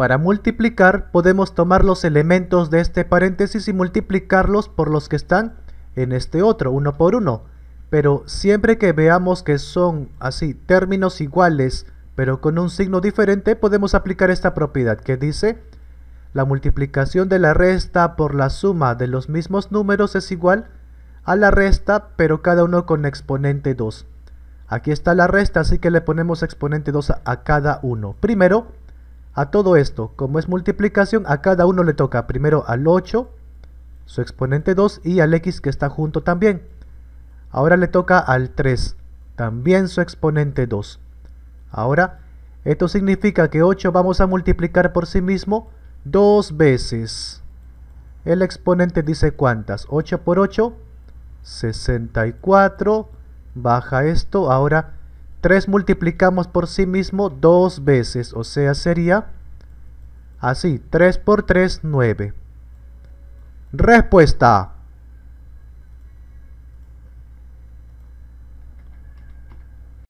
Para multiplicar podemos tomar los elementos de este paréntesis y multiplicarlos por los que están en este otro, uno por uno. Pero siempre que veamos que son así términos iguales, pero con un signo diferente, podemos aplicar esta propiedad que dice la multiplicación de la resta por la suma de los mismos números es igual a la resta, pero cada uno con exponente 2. Aquí está la resta, así que le ponemos exponente 2 a, cada uno. Primero, a todo esto, como es multiplicación, a cada uno le toca primero al 8, su exponente 2 y al x que está junto también. Ahora le toca al 3, también su exponente 2. Ahora, esto significa que 8 vamos a multiplicar por sí mismo dos veces. El exponente dice cuántas, 8 por 8, 64, baja esto, ahora 3 multiplicamos por sí mismo dos veces, o sea, sería así, 3 por 3, 9. Respuesta